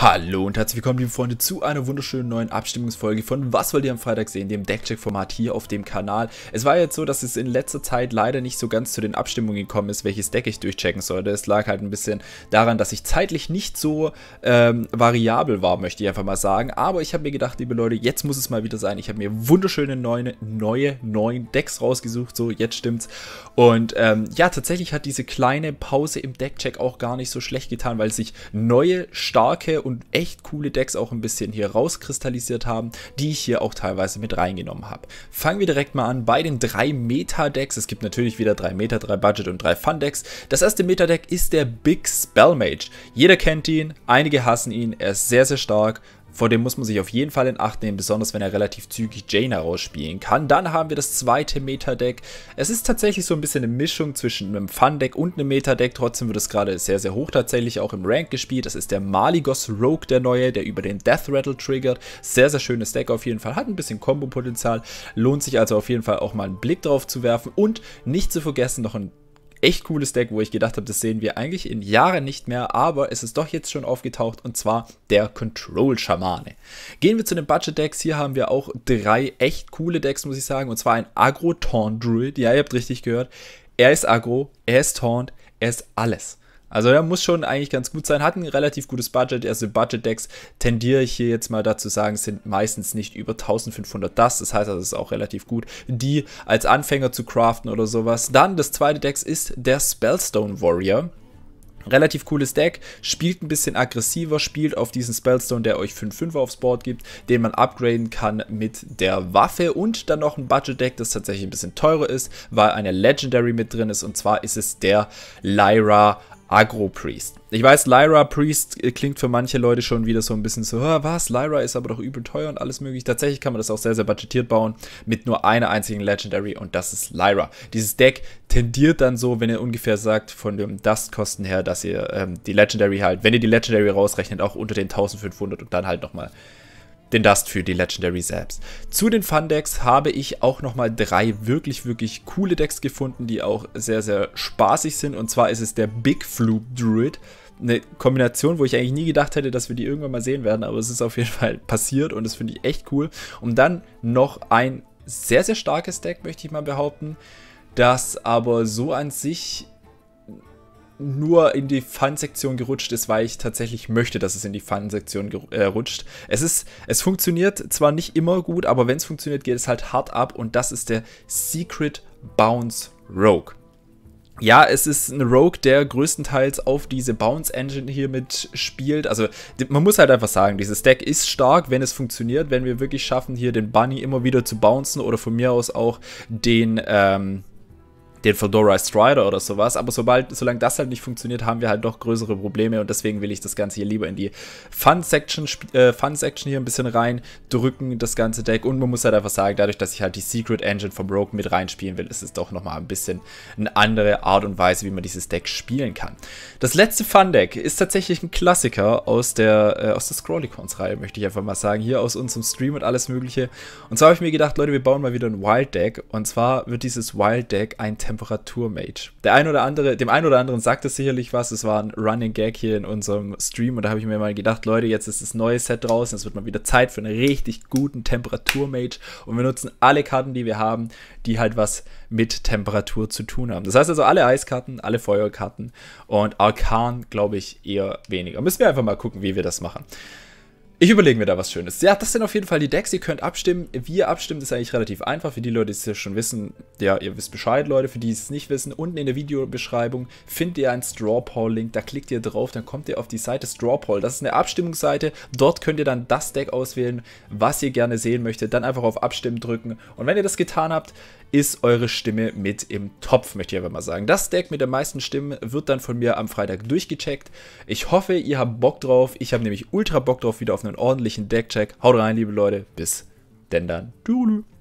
Hallo und herzlich willkommen, liebe Freunde, zu einer wunderschönen neuen Abstimmungsfolge von Was wollt ihr am Freitag sehen, dem Deckcheck-Format hier auf dem Kanal. Es war jetzt so, dass es in letzter Zeit leider nicht so ganz zu den Abstimmungen gekommen ist, welches Deck ich durchchecken sollte. Es lag halt ein bisschen daran, dass ich zeitlich nicht so ähm, variabel war, möchte ich einfach mal sagen. Aber ich habe mir gedacht, liebe Leute, jetzt muss es mal wieder sein. Ich habe mir wunderschöne neue, neue, neuen Decks rausgesucht. So, jetzt stimmt's. Und ähm, ja, tatsächlich hat diese kleine Pause im Deckcheck auch gar nicht so schlecht getan, weil sich neue, starke und echt coole Decks auch ein bisschen hier rauskristallisiert haben, die ich hier auch teilweise mit reingenommen habe. Fangen wir direkt mal an bei den drei Meta-Decks. Es gibt natürlich wieder drei Meta, drei Budget und drei Fun-Decks. Das erste Meta-Deck ist der Big Spell Mage. Jeder kennt ihn, einige hassen ihn, er ist sehr, sehr stark vor dem muss man sich auf jeden Fall in Acht nehmen, besonders wenn er relativ zügig Jaina rausspielen kann. Dann haben wir das zweite Meta-Deck. Es ist tatsächlich so ein bisschen eine Mischung zwischen einem Fun-Deck und einem Meta-Deck. Trotzdem wird es gerade sehr, sehr hoch tatsächlich auch im Rank gespielt. Das ist der Maligos Rogue, der neue, der über den Death Rattle triggert. Sehr, sehr schönes Deck auf jeden Fall. Hat ein bisschen Combo-Potenzial. Lohnt sich also auf jeden Fall auch mal einen Blick drauf zu werfen. Und nicht zu vergessen noch ein echt cooles Deck, wo ich gedacht habe, das sehen wir eigentlich in Jahren nicht mehr, aber es ist doch jetzt schon aufgetaucht und zwar der Control Schamane. Gehen wir zu den Budget Decks. Hier haben wir auch drei echt coole Decks, muss ich sagen, und zwar ein Agro Taunt Druid. Ja, ihr habt richtig gehört. Er ist Agro, er ist Taunt, er ist alles. Also er muss schon eigentlich ganz gut sein, hat ein relativ gutes Budget. Also Budget-Decks tendiere ich hier jetzt mal dazu sagen, sind meistens nicht über 1500 das. Das heißt, das ist auch relativ gut, die als Anfänger zu craften oder sowas. Dann das zweite Deck ist der Spellstone Warrior. Relativ cooles Deck, spielt ein bisschen aggressiver, spielt auf diesen Spellstone, der euch 5-5 aufs Board gibt, den man upgraden kann mit der Waffe und dann noch ein Budget-Deck, das tatsächlich ein bisschen teurer ist, weil eine Legendary mit drin ist und zwar ist es der Lyra Agro-Priest. Ich weiß, Lyra Priest klingt für manche Leute schon wieder so ein bisschen so, ah, was, Lyra ist aber doch übel teuer und alles möglich. Tatsächlich kann man das auch sehr, sehr budgetiert bauen mit nur einer einzigen Legendary und das ist Lyra. Dieses Deck tendiert dann so, wenn ihr ungefähr sagt, von dem Dust-Kosten her, dass ihr ähm, die Legendary halt, wenn ihr die Legendary rausrechnet, auch unter den 1500 und dann halt nochmal den Dust für die Legendary selbst. Zu den Fun Decks habe ich auch nochmal drei wirklich, wirklich coole Decks gefunden, die auch sehr, sehr spaßig sind. Und zwar ist es der Big Floop Druid. Eine Kombination, wo ich eigentlich nie gedacht hätte, dass wir die irgendwann mal sehen werden, aber es ist auf jeden Fall passiert und das finde ich echt cool. Und dann noch ein sehr, sehr starkes Deck, möchte ich mal behaupten, das aber so an sich nur in die Fun-Sektion gerutscht ist, weil ich tatsächlich möchte, dass es in die Fun-Sektion äh, rutscht. Es ist, es funktioniert zwar nicht immer gut, aber wenn es funktioniert, geht es halt hart ab und das ist der Secret Bounce Rogue. Ja, es ist ein Rogue, der größtenteils auf diese Bounce Engine hier mit spielt. Also man muss halt einfach sagen, dieses Deck ist stark, wenn es funktioniert, wenn wir wirklich schaffen, hier den Bunny immer wieder zu bouncen oder von mir aus auch den, ähm, den Fedora Strider oder sowas. Aber sobald, solange das halt nicht funktioniert, haben wir halt doch größere Probleme und deswegen will ich das Ganze hier lieber in die Fun-Section äh, Fun -Section hier ein bisschen reindrücken, das ganze Deck. Und man muss halt einfach sagen, dadurch, dass ich halt die Secret Engine von Rogue mit reinspielen will, ist es doch nochmal ein bisschen eine andere Art und Weise, wie man dieses Deck spielen kann. Das letzte Fun-Deck ist tatsächlich ein Klassiker aus der, äh, der Scrollicons-Reihe, möchte ich einfach mal sagen. Hier aus unserem Stream und alles mögliche. Und zwar habe ich mir gedacht, Leute, wir bauen mal wieder ein Wild-Deck. Und zwar wird dieses Wild-Deck ein Temperaturmage. Der ein oder andere, dem einen oder anderen sagt es sicherlich was. Es war ein Running Gag hier in unserem Stream und da habe ich mir mal gedacht, Leute, jetzt ist das neue Set draußen, es wird mal wieder Zeit für einen richtig guten Temperaturmage und wir nutzen alle Karten, die wir haben, die halt was mit Temperatur zu tun haben. Das heißt also alle Eiskarten, alle Feuerkarten und Arkan, glaube ich, eher weniger. Müssen wir einfach mal gucken, wie wir das machen. Ich überlege mir da was Schönes. Ja, das sind auf jeden Fall die Decks. Ihr könnt abstimmen. Wie ihr abstimmt, ist eigentlich relativ einfach. Für die Leute, die es ja schon wissen, ja, ihr wisst Bescheid, Leute. Für die, die es nicht wissen, unten in der Videobeschreibung findet ihr einen Strawpoll-Link. Da klickt ihr drauf, dann kommt ihr auf die Seite Strawpoll. Das ist eine Abstimmungsseite. Dort könnt ihr dann das Deck auswählen, was ihr gerne sehen möchtet. Dann einfach auf Abstimmen drücken. Und wenn ihr das getan habt, ist eure Stimme mit im Topf, möchte ich aber mal sagen. Das Deck mit den meisten Stimmen wird dann von mir am Freitag durchgecheckt. Ich hoffe, ihr habt Bock drauf. Ich habe nämlich ultra Bock drauf wieder auf einen ordentlichen Deckcheck. Haut rein, liebe Leute. Bis denn dann. Tschüss.